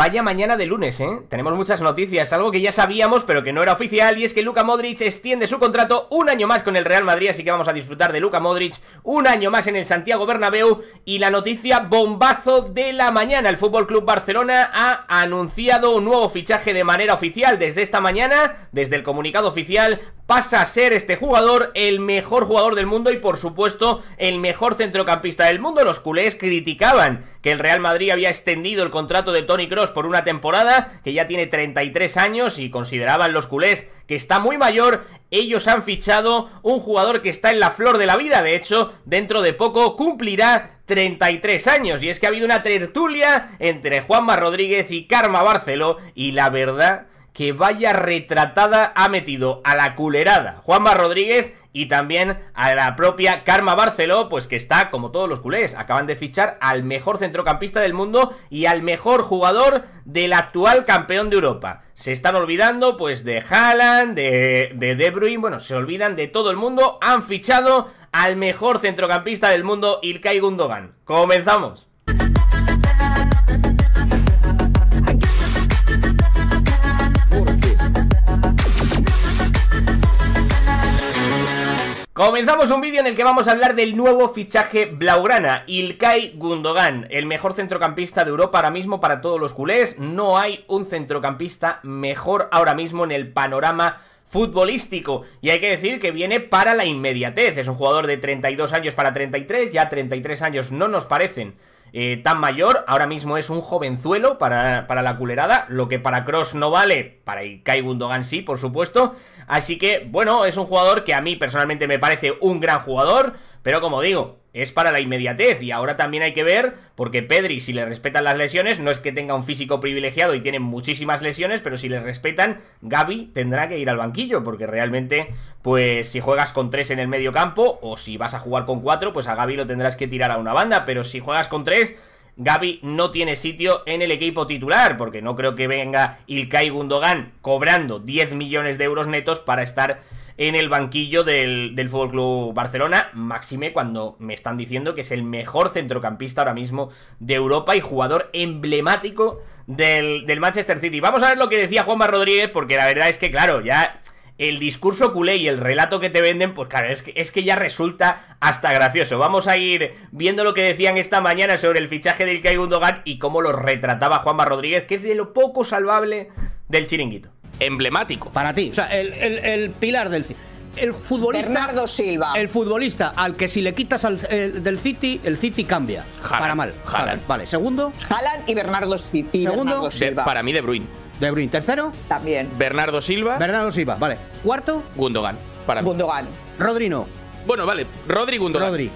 Vaya mañana de lunes, ¿eh? Tenemos muchas noticias, algo que ya sabíamos pero que no era oficial y es que Luka Modric extiende su contrato un año más con el Real Madrid, así que vamos a disfrutar de Luka Modric un año más en el Santiago Bernabéu y la noticia bombazo de la mañana, el Fútbol Club Barcelona ha anunciado un nuevo fichaje de manera oficial desde esta mañana, desde el comunicado oficial pasa a ser este jugador el mejor jugador del mundo y por supuesto el mejor centrocampista del mundo. Los culés criticaban que el Real Madrid había extendido el contrato de Tony Cross por una temporada, que ya tiene 33 años y consideraban los culés que está muy mayor. Ellos han fichado un jugador que está en la flor de la vida, de hecho, dentro de poco cumplirá 33 años. Y es que ha habido una tertulia entre Juanma Rodríguez y Karma Barceló y la verdad que vaya retratada ha metido a la culerada Juanma Rodríguez y también a la propia Karma Barceló, pues que está como todos los culés, acaban de fichar al mejor centrocampista del mundo y al mejor jugador del actual campeón de Europa. Se están olvidando pues de Haaland, de, de De Bruyne, bueno, se olvidan de todo el mundo, han fichado al mejor centrocampista del mundo, Ilkay Gundogan. ¡Comenzamos! Comenzamos un vídeo en el que vamos a hablar del nuevo fichaje blaugrana, Ilkay Gundogan, el mejor centrocampista de Europa ahora mismo para todos los culés. No hay un centrocampista mejor ahora mismo en el panorama futbolístico. Y hay que decir que viene para la inmediatez. Es un jugador de 32 años para 33, ya 33 años no nos parecen eh, tan mayor. Ahora mismo es un jovenzuelo para, para la culerada, lo que para Cross no vale, para Kai sí, por supuesto. Así que, bueno, es un jugador que a mí personalmente me parece un gran jugador pero como digo, es para la inmediatez y ahora también hay que ver, porque Pedri, si le respetan las lesiones, no es que tenga un físico privilegiado y tiene muchísimas lesiones, pero si le respetan, Gaby tendrá que ir al banquillo, porque realmente, pues si juegas con tres en el medio campo, o si vas a jugar con cuatro, pues a Gaby lo tendrás que tirar a una banda, pero si juegas con tres... Gaby no tiene sitio en el equipo titular, porque no creo que venga Ilkay Gundogan cobrando 10 millones de euros netos para estar en el banquillo del, del Barcelona. Máxime cuando me están diciendo que es el mejor centrocampista ahora mismo de Europa y jugador emblemático del, Manchester City. Vamos a ver lo que decía Juanma Rodríguez, porque la verdad es que, claro, ya el discurso culé y el relato que te venden, pues claro, es que, es que ya resulta hasta gracioso. Vamos a ir viendo lo que decían esta mañana sobre el fichaje del Kai Gundogan y cómo lo retrataba Juanma Rodríguez, que es de lo poco salvable del chiringuito emblemático. Para ti, o sea, el, pilar del City. El futbolista. Bernardo Silva. El futbolista al que si le quitas al, eh, del City, el City cambia. para mal. Vale, segundo. Jalan y Bernardo, Silva. segundo, para mí, De Bruyne. De Bruyne. Tercero. También. Bernardo Silva. Bernardo Silva, vale. Cuarto. Gundogan. Para mí. Gundogan. no. Bueno, vale. Rodri Gundogan. Rodri.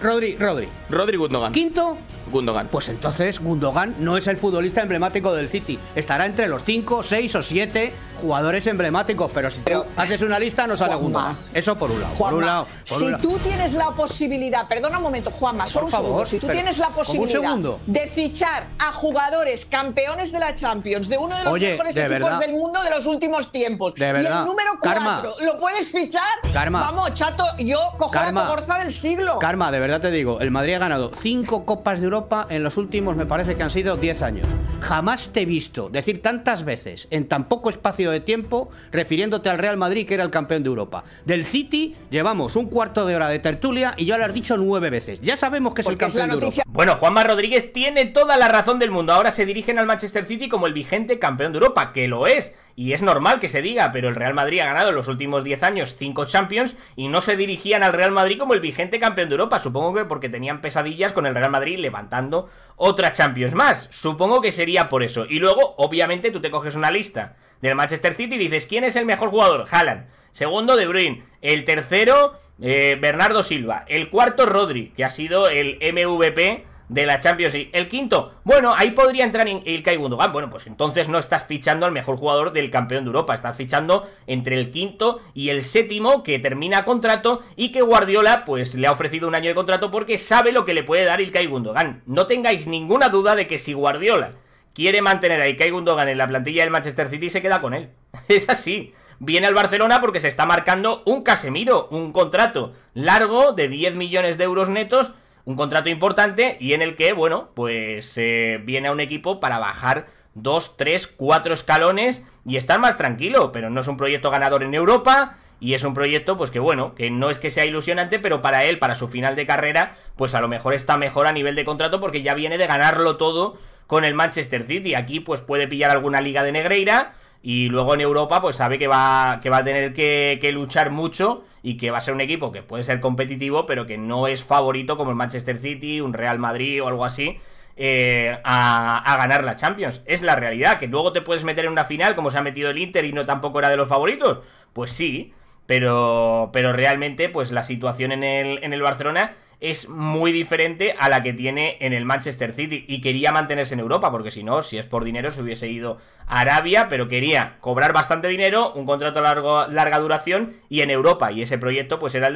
Rodri, Rodri. Rodri Gundogan. Quinto, Gundogan. Pues entonces Gundogan no es el futbolista emblemático del City. Estará entre los cinco, seis o siete jugadores emblemáticos, pero si te haces una lista no sale Gundogan. Eso por un lado. Juanma, si tú tienes la posibilidad, perdona un momento, Juanma, solo por un segundo, si tú tienes la posibilidad de fichar a jugadores campeones de la Champions, de uno de los mejores equipos del mundo de los últimos tiempos, de y el número 4, ¿lo puedes fichar? Karma. Vamos, chato, yo cojo la la del siglo. Karma, de verdad verdad te digo, el Madrid ha ganado cinco Copas de Europa en los últimos, me parece que han sido 10 años. Jamás te he visto decir tantas veces, en tan poco espacio de tiempo, refiriéndote al Real Madrid, que era el campeón de Europa. Del City llevamos un cuarto de hora de tertulia y ya lo has dicho nueve veces. Ya sabemos que es el campeón de Europa. Bueno, Juanma Rodríguez tiene toda la razón del mundo. Ahora se dirigen al Manchester City como el vigente campeón de Europa, que lo es. Y es normal que se diga, pero el Real Madrid ha ganado en los últimos 10 años 5 Champions y no se dirigían al Real Madrid como el vigente campeón de Europa. Supongo que porque tenían pesadillas con el Real Madrid levantando otra Champions más. Supongo que sería por eso. Y luego, obviamente, tú te coges una lista del Manchester City y dices, ¿quién es el mejor jugador? Haaland. Segundo, De Bruyne. El tercero, eh, Bernardo Silva. El cuarto, Rodri, que ha sido el MVP de la Champions League. El quinto, bueno, ahí podría entrar en Ilkay Gundogan. Bueno, pues entonces no estás fichando al mejor jugador del campeón de Europa. Estás fichando entre el quinto y el séptimo que termina contrato y que Guardiola pues le ha ofrecido un año de contrato porque sabe lo que le puede dar Ilkay Gundogan. No tengáis ninguna duda de que si Guardiola quiere mantener a Ilkay Gundogan en la plantilla del Manchester City, se queda con él. Es así viene al Barcelona porque se está marcando un Casemiro, un contrato largo de 10 millones de euros netos un contrato importante y en el que, bueno, pues eh, viene a un equipo para bajar dos, tres, cuatro escalones y estar más tranquilo, pero no es un proyecto ganador en Europa y es un proyecto pues que bueno, que no es que sea ilusionante, pero para él, para su final de carrera, pues a lo mejor está mejor a nivel de contrato porque ya viene de ganarlo todo con el Manchester City. Aquí pues puede pillar alguna liga de Negreira y luego en Europa, pues sabe que va, que va a tener que, luchar mucho y que va a ser un equipo que puede ser competitivo, pero que no es favorito como el Manchester City, un Real Madrid o algo así. Eh, a, a, ganar la Champions. Es la realidad, que luego te puedes meter en una final como se ha metido el Inter y no tampoco era de los favoritos. Pues sí, pero, pero realmente pues la situación en el, en el Barcelona es muy diferente a la que tiene en el Manchester City y quería mantenerse en Europa porque si no, si es por dinero se hubiese ido a Arabia, pero quería cobrar bastante dinero, un contrato largo, larga duración y en Europa y ese proyecto pues era el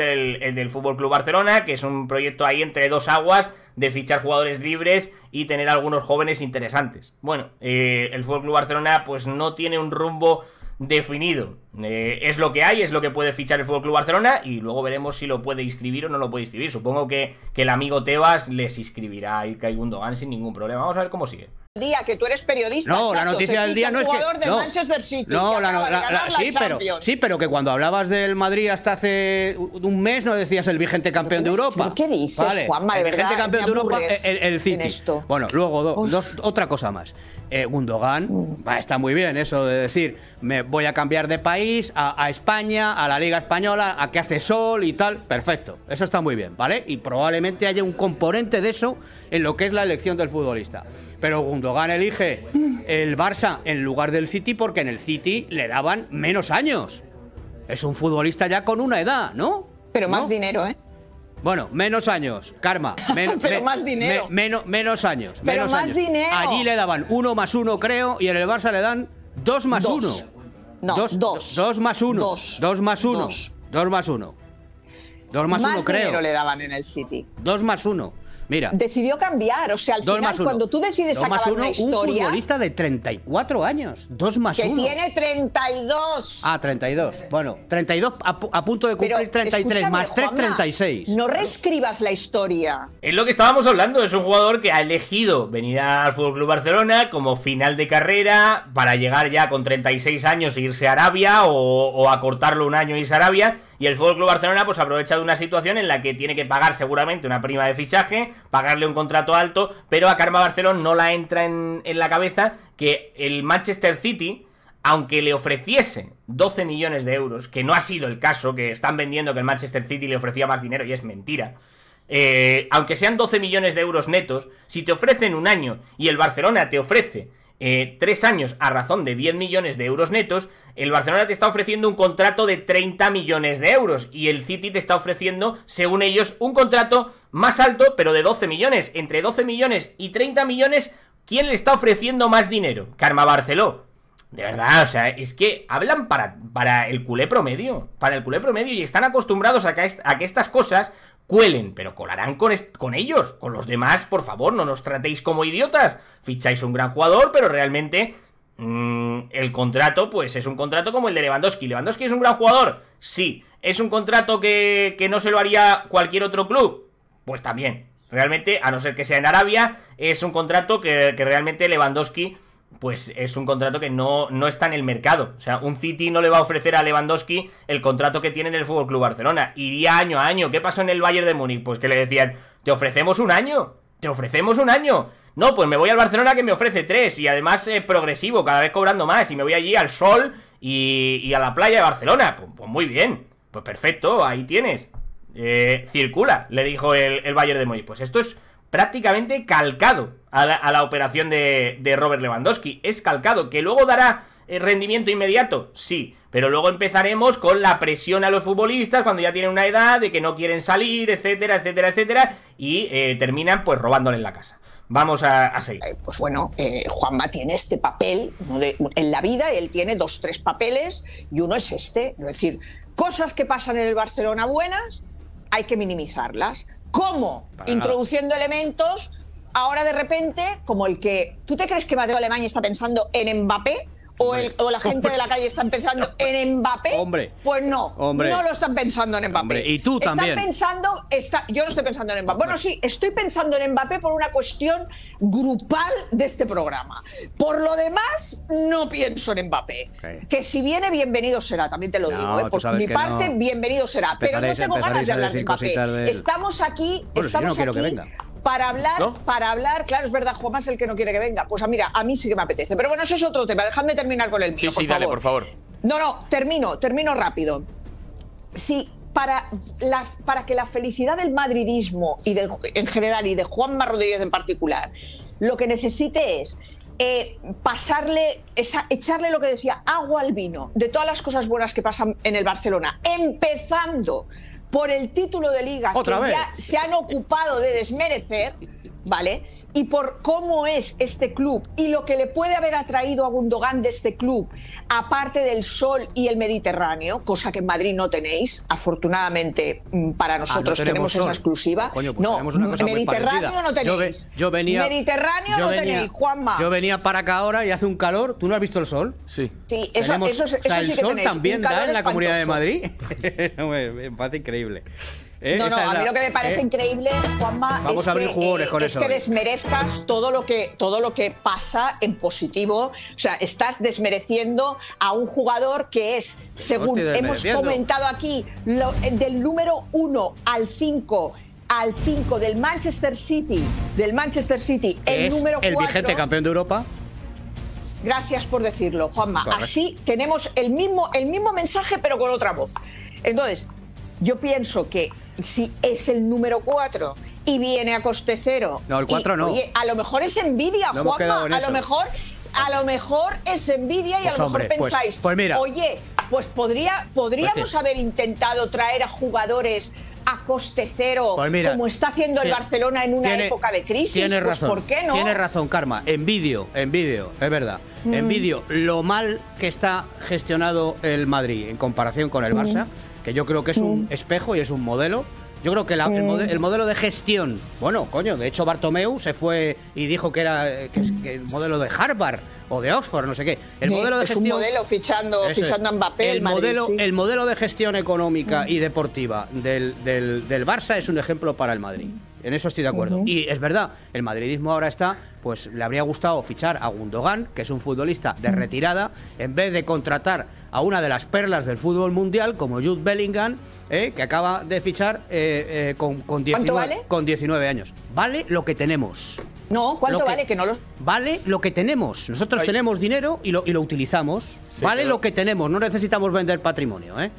del, Fútbol Club Barcelona, que es un proyecto ahí entre dos aguas de fichar jugadores libres y tener algunos jóvenes interesantes. Bueno, eh, el Fútbol Club Barcelona pues no tiene un rumbo definido. Eh, es lo que hay, es lo que puede fichar el Fútbol Barcelona y luego veremos si lo puede inscribir o no lo puede inscribir. Supongo que, que el amigo Tebas les inscribirá a Ilkay Gundogan sin ningún problema. Vamos a ver cómo sigue. Día que tú eres periodista. No, la noticia del día no es que de no, Manchester City, no, que la, sí, pero sí, pero que cuando hablabas del Madrid hasta hace un mes no decías el vigente campeón de Europa. ¿Qué dices, vale, Juanma? el vigente campeón de Europa, el, City. Bueno, luego dos, otra cosa más. Eh, Gundogan, mm. está muy bien eso de decir me voy a cambiar de país a, España, a la Liga Española, a que hace sol y tal. Perfecto, eso está muy bien, ¿vale? Y probablemente haya un componente de eso en lo que es la elección del futbolista. Pero Gundogan elige el Barça en lugar del City porque en el City le daban menos años. Es un futbolista ya con una edad, ¿no? Pero más dinero, ¿eh? Bueno, menos años, Karma. pero más dinero. menos, menos años. Pero más dinero. Allí le daban uno más uno, creo, y en el Barça le dan dos más uno. No, dos, dos. Dos más uno. Dos. más uno. Dos. más uno. Dos más, uno, creo. dinero le daban en el City. Dos más uno decidió cambiar. O sea, al final, cuando tú decides acabar uno, una historia. Un futbolista de 34 años. dos más Que tiene 32. Ah, 32. Bueno, 32 a, punto de cumplir 33, más 3, 36. No reescribas la historia. Es lo que estábamos hablando. Es un jugador que ha elegido venir al Fútbol Club Barcelona como final de carrera para llegar ya con 36 años e irse a Arabia o, o acortarlo un año e irse a Arabia. Y el Fútbol Club Barcelona pues aprovecha de una situación en la que tiene que pagar seguramente una prima de fichaje pagarle un contrato alto, pero a Karma Barcelona no la entra en, la cabeza que el Manchester City, aunque le ofreciese 12 millones de euros, que no ha sido el caso, que están vendiendo que el Manchester City le ofrecía más dinero y es mentira, eh, aunque sean 12 millones de euros netos, si te ofrecen un año y el Barcelona te ofrece eh, tres años a razón de 10 millones de euros netos, el Barcelona te está ofreciendo un contrato de 30 millones de euros y el City te está ofreciendo, según ellos, un contrato más alto, pero de 12 millones. Entre 12 millones y 30 millones, ¿quién le está ofreciendo más dinero? Karma Barceló. De verdad, o sea, es que hablan para, para el culé promedio, para el culé promedio y están acostumbrados a a que estas cosas cuelen, pero colarán con, con, ellos, con los demás, por favor, no nos tratéis como idiotas. Ficháis un gran jugador, pero realmente mm, el contrato, pues es un contrato como el de Lewandowski. ¿Lewandowski es un gran jugador? Sí. ¿Es un contrato que, no se lo haría cualquier otro club? Pues también. Realmente, a no ser que sea en Arabia, es un contrato que, que realmente Lewandowski pues es un contrato que no, está en el mercado. O sea, un City no le va a ofrecer a Lewandowski el contrato que tiene en el Fútbol Club Barcelona. Iría año a año. ¿Qué pasó en el Bayern de Múnich? Pues que le decían, te ofrecemos un año, te ofrecemos un año. No, pues me voy al Barcelona que me ofrece tres y además es progresivo, cada vez cobrando más. Y me voy allí al sol y, a la playa de Barcelona. Pues, pues, muy bien, pues perfecto, ahí tienes. Eh, circula, le dijo el, el Bayern de Múnich. Pues esto es prácticamente calcado a la, operación de, Robert Lewandowski. Es calcado, que luego dará eh, rendimiento inmediato, sí, pero luego empezaremos con la presión a los futbolistas cuando ya tienen una edad de que no quieren salir, etcétera, etcétera, etcétera, y eh, terminan pues robándole la casa. Vamos a, seguir. Eh, pues bueno, Juanma tiene este papel en la vida, él tiene dos, tres papeles y uno es este, es decir, cosas que pasan en el Barcelona buenas, hay que minimizarlas, ¿Cómo? Introduciendo elementos. Ahora de repente, como el que. ¿Tú te crees que Mateo Alemania está pensando en Mbappé? O, el, o, la gente de la calle está pensando en Mbappé. Hombre. Pues no. Hombre. No lo están pensando en Mbappé. Y tú también. Están pensando. Está, yo no estoy pensando en Mbappé. Bueno, sí, estoy pensando en Mbappé por una cuestión grupal de este programa. Por lo demás, no pienso en Mbappé. Que si viene, bienvenido será. También te lo digo. ¿eh? Por mi parte, bienvenido será. Pero no tengo ganas de hablar de Mbappé. Estamos aquí. estamos aquí. Que venga para hablar, para hablar, claro, es verdad, Juanma es el que no quiere que venga. Pues ah, mira, a mí sí que me apetece. Pero bueno, eso es otro tema. Dejadme terminar con el mío, Sí, sí, dale, por favor. No, no, termino, termino rápido. Sí, para, para que la felicidad del madridismo y en general y de Juanma Rodríguez en particular, lo que necesite es eh, pasarle, echarle lo que decía, agua al vino de todas las cosas buenas que pasan en el Barcelona, empezando por el título de liga que ya se han ocupado de desmerecer, ¿vale? y por cómo es este club y lo que le puede haber atraído a Gundogan de este club, aparte del sol y el Mediterráneo, cosa que en Madrid no tenéis, afortunadamente mm, para ah, nosotros tenemos, esa exclusiva. Coño, pues no, Mediterráneo no tenéis. Yo, venía, Mediterráneo no tenéis, Juanma. Yo venía para acá ahora y hace un calor. ¿Tú no has visto el sol? Sí. Sí, eso, eso, eso, el sol también da en la Comunidad de Madrid. Me parece increíble. ¿Eh? no, no, a mí lo que me parece ¿Eh? increíble, Juanma, es, que, eh, desmerezcas todo lo que, todo lo que pasa en positivo. O sea, estás desmereciendo a un jugador que es, según hemos comentado aquí, del número 1 al 5 al 5 del Manchester City, del Manchester City, el número 4. El vigente campeón de Europa. Gracias por decirlo, Juanma. Así tenemos el mismo, el mismo mensaje, pero con otra voz. Entonces, yo pienso que si es el número 4 y viene a coste cero. No, el 4 no. Oye, a lo mejor es envidia, a lo mejor, a lo mejor es envidia y a pues lo mejor pues, pensáis, pues oye, pues podría, podríamos haber intentado traer a jugadores coste cero, pues como está haciendo el Barcelona en una época de crisis. tiene pues, razón. ¿Por qué no? tiene razón, Karma. envidio, envidio, es verdad. envidio, mm. lo mal que está gestionado el Madrid en comparación con el mm. Barça, que yo creo que es un mm. espejo y es un modelo. Yo creo que eh. el, modelo de gestión, bueno, coño, de hecho Bartomeu se fue y dijo que era eh, el modelo de Harvard o de Oxford, no sé qué. El modelo de es un modelo fichando, fichando a Mbappé. El, modelo, el modelo de gestión económica y deportiva del, del, Barça es un ejemplo para el Madrid. En eso estoy de acuerdo. Y es verdad, el madridismo ahora está, pues le habría gustado fichar a Gundogan, que es un futbolista de retirada, en vez de contratar a una de las perlas del fútbol mundial como Jude Bellingham ¿eh? que acaba de fichar eh, eh con, con, con 19 años. Vale lo que tenemos. No, ¿cuánto vale? Que no los... Vale lo que tenemos. Nosotros tenemos dinero y lo, y lo utilizamos. vale lo que tenemos. No necesitamos vender patrimonio. ¿eh?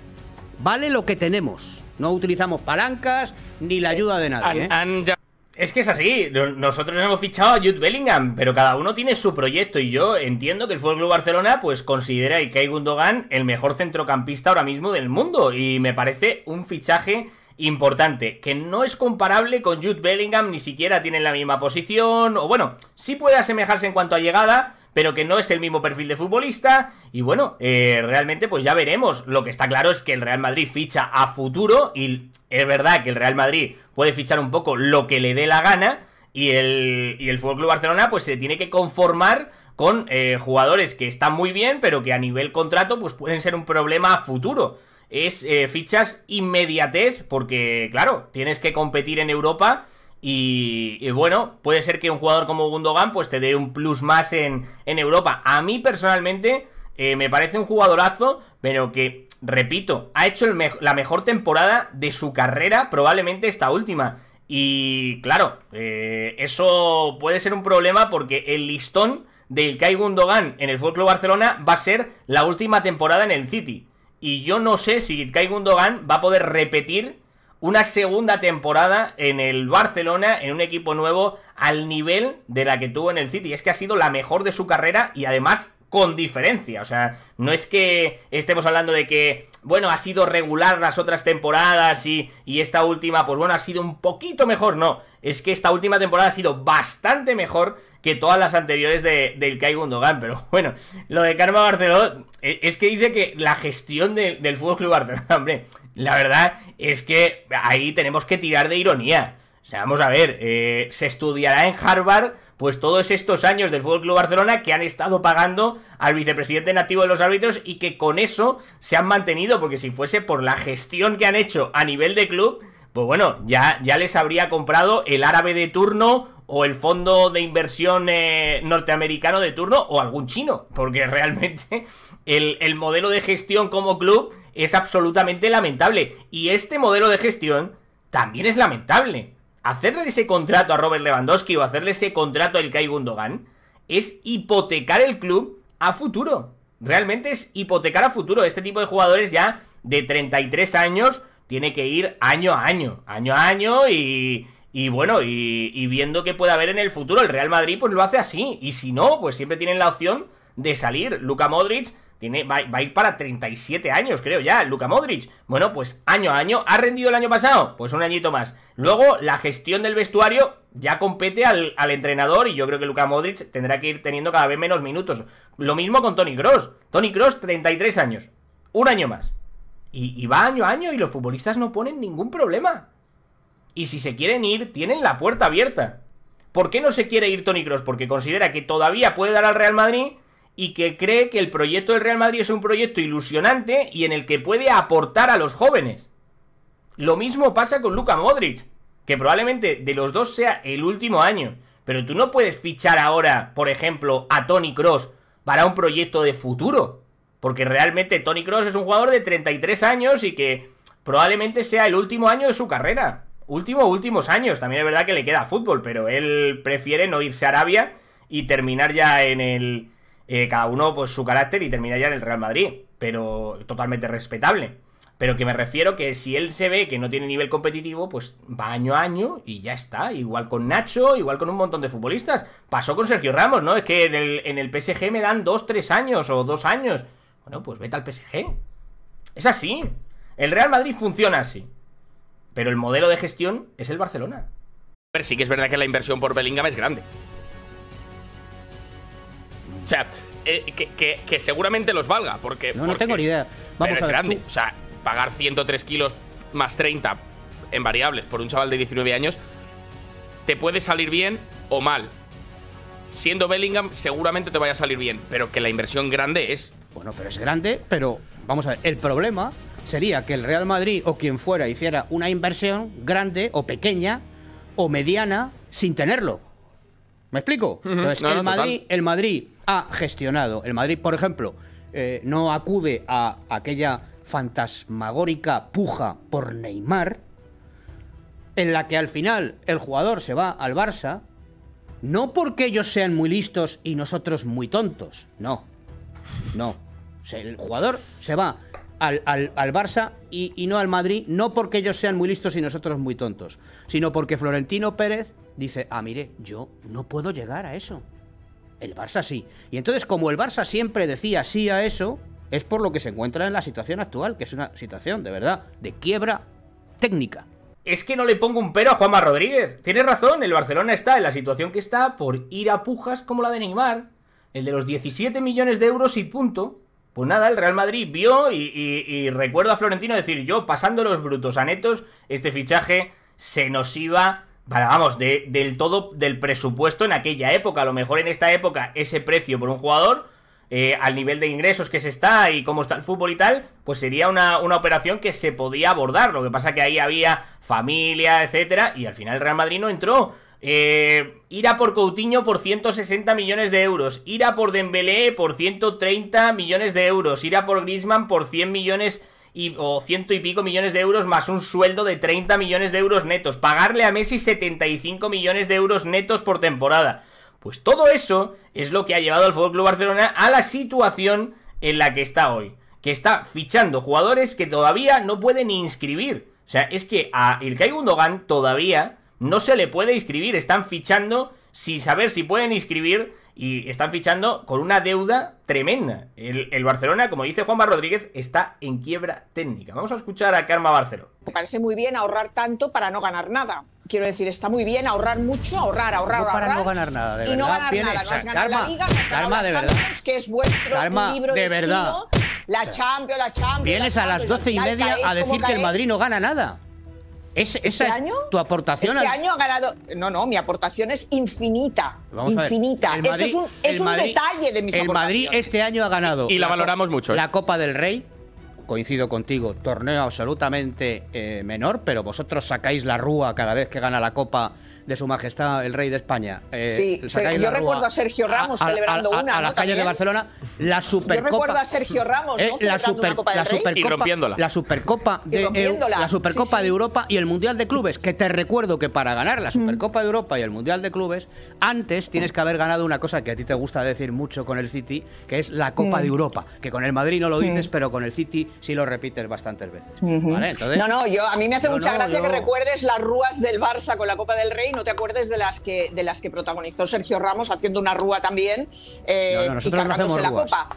Vale lo que tenemos. No utilizamos palancas ni la ayuda de nadie. Es que es así, nosotros hemos fichado a Jude Bellingham, pero cada uno tiene su proyecto y yo entiendo que el FC Barcelona pues considera a Ikei Gundogan el mejor centrocampista ahora mismo del mundo y me parece un fichaje importante, que no es comparable con Jude Bellingham, ni siquiera tiene la misma posición, o bueno, sí puede asemejarse en cuanto a llegada, pero que no es el mismo perfil de futbolista. Y bueno, eh, realmente pues ya veremos. Lo que está claro es que el Real Madrid ficha a futuro y es verdad que el Real Madrid puede fichar un poco lo que le dé la gana y el, y el Barcelona pues se tiene que conformar con eh, jugadores que están muy bien, pero que a nivel contrato pues pueden ser un problema a futuro. Es eh, fichas inmediatez, porque claro, tienes que competir en Europa y, bueno, puede ser que un jugador como Gundogan pues te dé un plus más en, Europa. A mí personalmente eh, me parece un jugadorazo, pero que, repito, ha hecho la mejor temporada de su carrera, probablemente esta última. Y claro, eh, eso puede ser un problema porque el listón del Kai Gundogan en el FC Barcelona va a ser la última temporada en el City. Y yo no sé si Kai Gundogan va a poder repetir una segunda temporada en el Barcelona, en un equipo nuevo, al nivel de la que tuvo en el City. Es que ha sido la mejor de su carrera y además con diferencia. O sea, no es que estemos hablando de que, bueno, ha sido regular las otras temporadas y, y esta última, pues bueno, ha sido un poquito mejor. No, es que esta última temporada ha sido bastante mejor que todas las anteriores de, del Kai Gundogan. Pero bueno, lo de Karma Barceló e, es que dice que la gestión del Fútbol Club Barcelona, hombre, la verdad es que ahí tenemos que tirar de ironía. O sea, vamos a ver, eh, se estudiará en Harvard pues todos estos años del Fútbol Club Barcelona que han estado pagando al vicepresidente nativo de los árbitros y que con eso se han mantenido, porque si fuese por la gestión que han hecho a nivel de club, pues bueno, ya, ya les habría comprado el árabe de turno o el fondo de inversión eh, norteamericano de turno o algún chino, porque realmente el, modelo de gestión como club es absolutamente lamentable. Y este modelo de gestión también es lamentable. Hacerle ese contrato a Robert Lewandowski o hacerle ese contrato al Kai Gundogan es hipotecar el club a futuro. Realmente es hipotecar a futuro. Este tipo de jugadores ya de 33 años tiene que ir año a año, año a año y, y bueno, y, viendo que puede haber en el futuro, el Real Madrid pues lo hace así. Y si no, pues siempre tienen la opción de salir. Luka Modric tiene, va, a ir para 37 años, creo ya, Luka Modric. Bueno, pues año a año. ¿Ha rendido el año pasado? Pues un añito más. Luego, la gestión del vestuario ya compete al, entrenador y yo creo que Luka Modric tendrá que ir teniendo cada vez menos minutos. Lo mismo con Tony Cross. Tony Cross, 33 años. Un año más. y va año a año y los futbolistas no ponen ningún problema. Y si se quieren ir, tienen la puerta abierta. ¿Por qué no se quiere ir Tony Cross? Porque considera que todavía puede dar al Real Madrid y que cree que el proyecto del Real Madrid es un proyecto ilusionante y en el que puede aportar a los jóvenes. Lo mismo pasa con Luka Modric, que probablemente de los dos sea el último año. Pero tú no puedes fichar ahora, por ejemplo, a Tony Cross para un proyecto de futuro. Porque realmente Tony Cross es un jugador de 33 años y que probablemente sea el último año de su carrera último, últimos años. También es verdad que le queda fútbol, pero él prefiere no irse a Arabia y terminar ya en el... Eh, cada uno pues su carácter y terminar ya en el Real Madrid. Pero totalmente respetable. Pero que me refiero que si él se ve que no tiene nivel competitivo, pues va año a año y ya está. Igual con Nacho, igual con un montón de futbolistas. Pasó con Sergio Ramos, ¿no? Es que en el, en el PSG me dan dos, tres años o dos años. Bueno, pues vete al PSG. Es así. El Real Madrid funciona así. Pero el modelo de gestión es el Barcelona. Pero sí que es verdad que la inversión por Bellingham es grande. O sea, eh, que, seguramente los valga, porque. No, tengo ni idea. pero es grande. O sea, pagar 103 kilos más 30 en variables por un chaval de 19 años te puede salir bien o mal. Siendo Bellingham, seguramente te vaya a salir bien, pero que la inversión grande es. Bueno, pero es grande, pero vamos a ver, el problema sería que el Real Madrid o quien fuera hiciera una inversión grande o pequeña o mediana sin tenerlo. ¿Me explico? el, Madrid, ha gestionado. El Madrid, por ejemplo, eh, no acude a aquella fantasmagórica puja por Neymar, en la que al final el jugador se va al Barça, no porque ellos sean muy listos y nosotros muy tontos, no, no. El jugador se va al, Barça y, y, no al Madrid, no porque ellos sean muy listos y nosotros muy tontos, sino porque Florentino Pérez dice, ah, mire, yo no puedo llegar a eso. El Barça sí. Y entonces, como el Barça siempre decía sí a eso, es por lo que se encuentra en la situación actual, que es una situación, de verdad, de quiebra técnica. Es que no le pongo un pero a Juanma Rodríguez. Tienes razón, el Barcelona está en la situación que está por ir a pujas como la de Neymar, el de los 17 millones de euros y punto, pues nada, el Real Madrid vio y, recuerdo a Florentino decir, yo pasando los brutos a netos, este fichaje se nos iba para, vamos, del todo del presupuesto en aquella época. A lo mejor en esta época ese precio por un jugador, eh, al nivel de ingresos que se está y cómo está el fútbol y tal, pues sería una, una, operación que se podía abordar. Lo que pasa que ahí había familia, etcétera, y al final el Real Madrid no entró. Eh, a por Coutinho por 160 millones de euros. a por Dembélé por 130 millones de euros. a por Griezmann por 100 millones y, o ciento y pico millones de euros más un sueldo de 30 millones de euros netos. Pagarle a Messi 75 millones de euros netos por temporada. Pues todo eso es lo que ha llevado al FC Barcelona a la situación en la que está hoy. Que está fichando jugadores que todavía no pueden inscribir. O sea, es que a Ilkay Gundogan todavía no se le puede inscribir. Están fichando sin saber si pueden inscribir y están fichando con una deuda tremenda. El, Barcelona, como dice Juanma Rodríguez, está en quiebra técnica. Vamos a escuchar a Karma Barceló. Me parece muy bien ahorrar tanto para no ganar nada. Quiero decir, está muy bien ahorrar mucho, ahorrar, ahorrar, ahorrar. Para no ganar nada, de verdad. Y no ganar nada. de verdad. que es vuestro libro de, verdad. la Champions, la Champions. Vienes a las doce y media a decir que el Madrid no gana nada. ¿Este es, año, tu aportación. Este año ha ganado. No, no, mi aportación es infinita. infinita. es un, detalle de mis El Madrid este año ha ganado. Y la, valoramos mucho. ¿eh? La Copa del Rey, coincido contigo, torneo absolutamente eh, menor, pero vosotros sacáis la rúa cada vez que gana la Copa de su majestad el rey de España. Eh, sí, yo recuerdo a Sergio Ramos eh, celebrando una. A, las calles de Barcelona, la Supercopa. Yo recuerdo a Sergio Ramos la, super, la, Supercopa, y rompiéndola. la Supercopa de, la Supercopa de Europa y el Mundial de Clubes, que te recuerdo que para ganar la mm. Supercopa de Europa y el Mundial de Clubes, antes tienes que haber ganado una cosa que a ti te gusta decir mucho con el City, que es la Copa mm. de Europa, que con el Madrid no lo mm. dices, pero con el City sí lo repites bastantes veces. no, no, yo a mí me hace mucha gracia que recuerdes las rúas del Barça con la Copa del Rey no te acuerdes de las que, de las que protagonizó Sergio Ramos haciendo una rúa también eh, y cargándose la copa.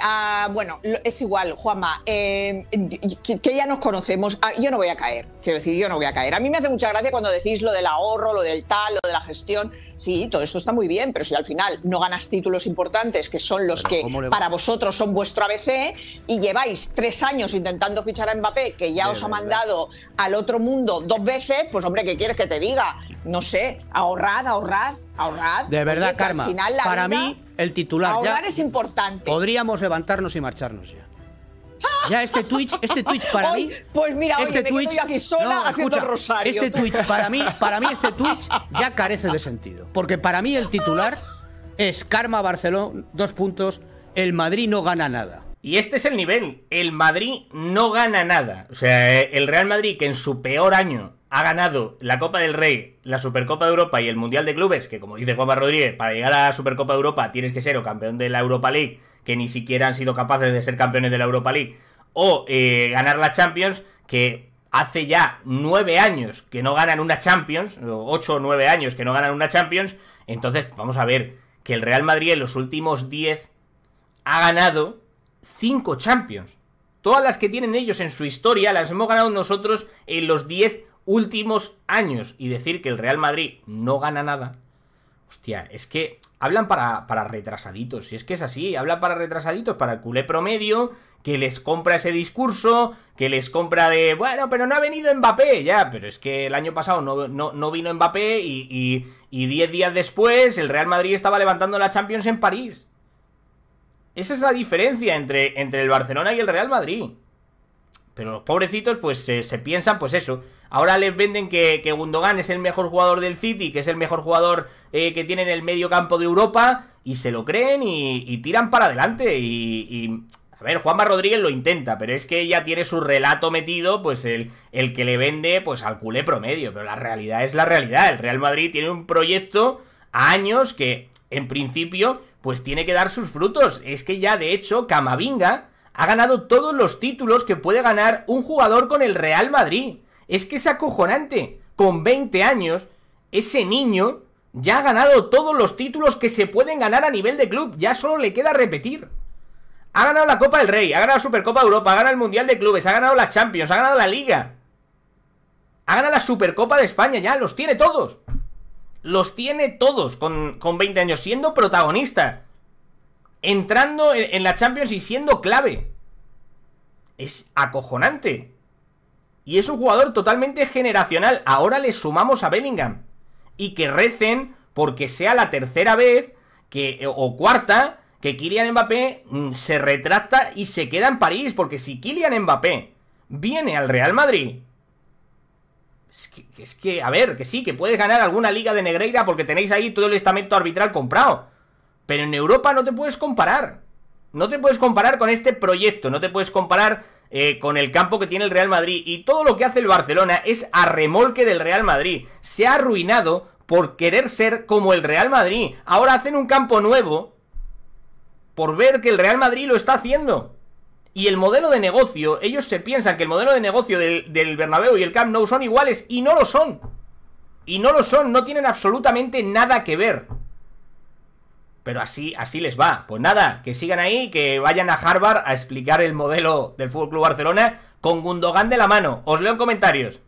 Ah, bueno, es igual, Juanma, em, que, ya nos conocemos, ah, yo no voy a caer, quiero decir, yo no voy a caer. A mí me hace mucha gracia cuando decís lo del ahorro, lo del tal, lo de la gestión. Sí, todo esto está muy bien, pero si al final no ganas títulos importantes, que son los que para vosotros son vuestro ABC, y lleváis tres años intentando fichar a Mbappé, que ya os ha mandado al otro mundo dos veces, pues hombre, ¿qué quieres que te diga? No sé, ahorrad, ahorrad, ahorrad. De verdad, Karma, final para mí el titular. es importante. Podríamos levantarnos y marcharnos ya. Ya este Twitch, este Twitch para mí. Pues mira, este me quedo yo aquí sola rosario. Este Twitch para mí, para mí este Twitch ya carece de sentido, porque para mí el titular es Karma Barcelona, dos puntos, el Madrid no gana nada. Y este es el nivel, el Madrid no gana nada. O sea, eh, el Real Madrid que en su peor año ha ganado la Copa del Rey, la Supercopa de Europa y el Mundial de Clubes, que como dice Juanma Rodríguez, para llegar a la Supercopa de Europa tienes que ser o campeón de la Europa League, que ni siquiera han sido capaces de ser campeones de la Europa League, o eh, ganar la Champions, que hace ya nueve años que no ganan una Champions, ocho o nueve años que no ganan una Champions, entonces vamos a ver que el Real Madrid en los últimos diez ha ganado cinco Champions. Todas las que tienen ellos en su historia las hemos ganado nosotros en los diez últimos años y decir que el Real Madrid no gana nada, hostia, es que hablan para, retrasaditos, si es que es así, hablan para retrasaditos, para el culé promedio, que les compra ese discurso, que les compra de, bueno, pero no ha venido Mbappé, ya, pero es que el año pasado no, vino Mbappé y, y, diez días después el Real Madrid estaba levantando la Champions en París. Esa es la diferencia entre, entre el Barcelona y el Real Madrid. Pero los pobrecitos, pues se piensan, pues eso. Ahora les venden que, que, Gundogan es el mejor jugador del City, que es el mejor jugador eh, que tiene en el medio campo de Europa, y se lo creen y, tiran para adelante. Y, a ver, Juanma Rodríguez lo intenta, pero es que ya tiene su relato metido, pues el, el que le vende, pues al culé promedio. Pero la realidad es la realidad. El Real Madrid tiene un proyecto a años que, en principio, pues tiene que dar sus frutos. Es que ya, de hecho, Camavinga ha ganado todos los títulos que puede ganar un jugador con el Real Madrid. Es que es acojonante. Con 20 años, ese niño ya ha ganado todos los títulos que se pueden ganar a nivel de club. Ya solo le queda repetir. Ha ganado la Copa del Rey, ha ganado la Supercopa de Europa, ha ganado el Mundial de Clubes, ha ganado la Champions, ha ganado la Liga. Ha ganado la Supercopa de España, ya los tiene todos. Los tiene todos con, con 20 años siendo protagonista entrando en, la Champions y siendo clave. Es acojonante. Y es un jugador totalmente generacional. Ahora le sumamos a Bellingham. Y que recen porque sea la tercera vez que, eh, o cuarta que Kylian Mbappé mm, se retrata y se queda en París. Porque si Kylian Mbappé viene al Real Madrid. Es que, es que, a ver, que sí, que puedes ganar alguna liga de Negreira porque tenéis ahí todo el estamento arbitral comprado. Pero en Europa no te puedes comparar. No te puedes comparar con este proyecto, no te puedes comparar eh, con el campo que tiene el Real Madrid. Y todo lo que hace el Barcelona es a remolque del Real Madrid. Se ha arruinado por querer ser como el Real Madrid. Ahora hacen un campo nuevo por ver que el Real Madrid lo está haciendo. Y el modelo de negocio, ellos se piensan que el modelo de negocio del, del Bernabéu y el Camp Nou son iguales y no lo son. Y no lo son, no tienen absolutamente nada que ver pero así, así les va. Pues nada, que sigan ahí, que vayan a Harvard a explicar el modelo del Fútbol Barcelona con Gundogan de la mano. Os leo en comentarios.